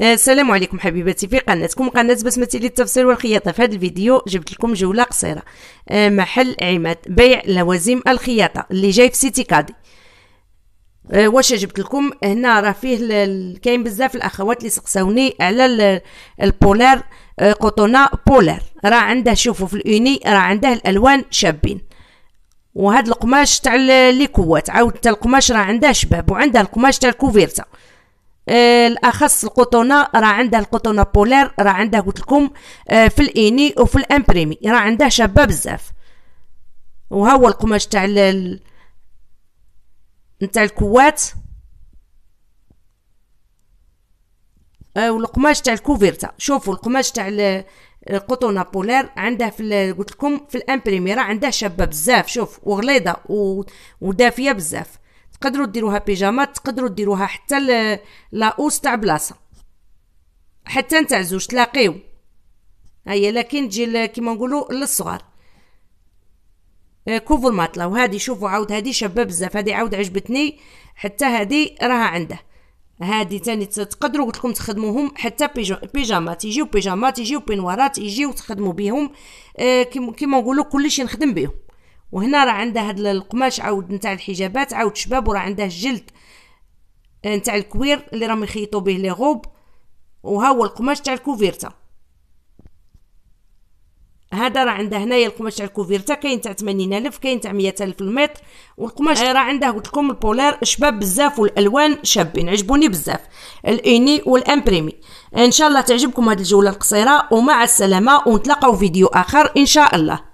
آه، السلام عليكم حبيباتي في قناتكم قناة بسمتي للتفسير والخياطة في هذا الفيديو جبت لكم جولة قصيرة آه، محل عماد بيع لوازم الخياطة اللي جاي في سيتي كادي آه، واش جبت لكم هنا راه فيه كاين بزاف الاخوات اللي سقساوني على البولار قطونا بولار راه عنده شوفوا في الأوني راه عنده الالوان شابين وهذا القماش تاع ليكوات عاود حتى القماش راه عنده شباب وعنده القماش تاع الكوفيرتا آه، الاخص القطونه راه عندها القطونه بولار راه عندها قلت لكم آه، في الاني وفي الامبريمي راه عندها شابه بزاف وها هو القماش تاع ال... نتاع الكوات آه، والقماش تاع الكوفيرتا شوفوا القماش تاع القطونه بولار عندها في قلت لكم في الامبريمي راه عندها شابه بزاف شوف وغليظه ودافيه بزاف تقدروا ديروها بيجامات تقدروا ديروها حتى لاوس تاع بلاصه حتى نتاع زوج تلاقيو هي لكن تجي كيما نقولوا للصغار آه، كوفو الماطله وهذه شوفوا عاود هذه شابه بزاف هذه عاود عجبتني حتى هذه راها عنده هذه تاني تقدروا قلت لكم تخدموهم حتى بيجامات يجيو بيجامات يجيو بينوارات يجيو تخدموا بهم آه، كيما نقولوا كلشي نخدم بهم وهنا راه عندها هاد القماش عاود نتاع الحجابات عاود شباب وراه عنده الجلد آه، نتاع الكوير اللي راهم يخيطوا به لي غوب وها هو القماش تاع الكوفيرتا هذا راه عنده هنايا القماش تاع الكوفيرتا كاين تاع 80000 كاين تاع 100000 المتر والقماش أيوة. راه عنده قلت لكم البولار شباب بزاف والالوان شابين عجبوني بزاف الاني والامبريمي ان شاء الله تعجبكم هذه الجوله القصيره ومع السلامه ونتلاقاو فيديو اخر ان شاء الله